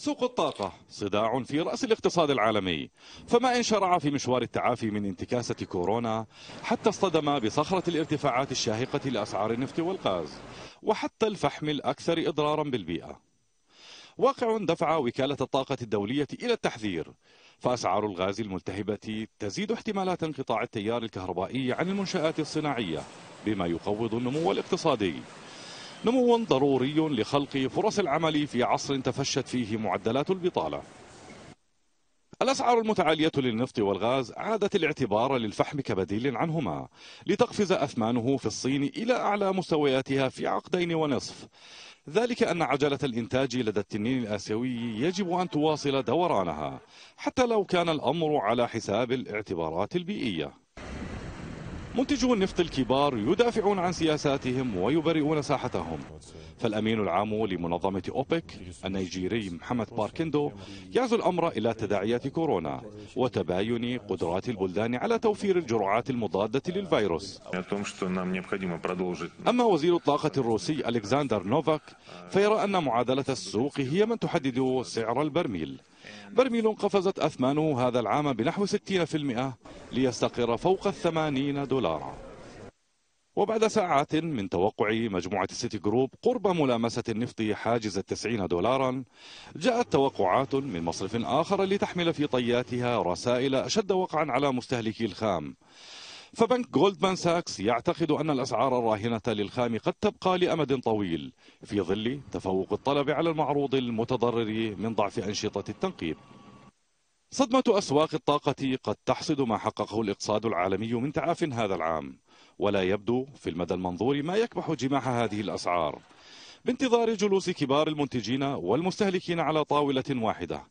سوق الطاقة صداع في رأس الاقتصاد العالمي فما إن شرع في مشوار التعافي من انتكاسة كورونا حتى اصطدم بصخرة الارتفاعات الشاهقة لأسعار النفط والغاز وحتى الفحم الأكثر إضرارا بالبيئة واقع دفع وكالة الطاقة الدولية إلى التحذير فأسعار الغاز الملتهبة تزيد احتمالات انقطاع التيار الكهربائي عن المنشآت الصناعية بما يقوض النمو الاقتصادي نمو ضروري لخلق فرص العمل في عصر تفشت فيه معدلات البطالة الأسعار المتعالية للنفط والغاز عادت الاعتبار للفحم كبديل عنهما لتقفز أثمانه في الصين إلى أعلى مستوياتها في عقدين ونصف ذلك أن عجلة الإنتاج لدى التنين الآسيوي يجب أن تواصل دورانها حتى لو كان الأمر على حساب الاعتبارات البيئية منتجو النفط الكبار يدافعون عن سياساتهم ويبرئون ساحتهم فالأمين العام لمنظمة أوبك النيجيري محمد باركندو يعزو الأمر إلى تداعيات كورونا وتباين قدرات البلدان على توفير الجرعات المضادة للفيروس أما وزير الطاقة الروسي ألكساندر نوفاك فيرى أن معادلة السوق هي من تحدد سعر البرميل برميل قفزت أثمانه هذا العام بنحو 60% ليستقر فوق الثمانين دولارا وبعد ساعات من توقع مجموعة سيتي جروب قرب ملامسة النفط حاجز التسعين دولارا جاءت توقعات من مصرف آخر لتحمل في طياتها رسائل أشد وقعا على مستهلكي الخام فبنك جولدمان ساكس يعتقد أن الأسعار الراهنة للخام قد تبقى لأمد طويل في ظل تفوق الطلب على المعروض المتضرر من ضعف أنشطة التنقيب صدمة أسواق الطاقة قد تحصد ما حققه الاقتصاد العالمي من تعاف هذا العام ولا يبدو في المدى المنظور ما يكبح جماح هذه الأسعار بانتظار جلوس كبار المنتجين والمستهلكين على طاولة واحدة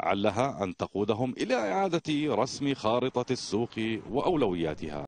علها أن تقودهم إلى إعادة رسم خارطة السوق وأولوياتها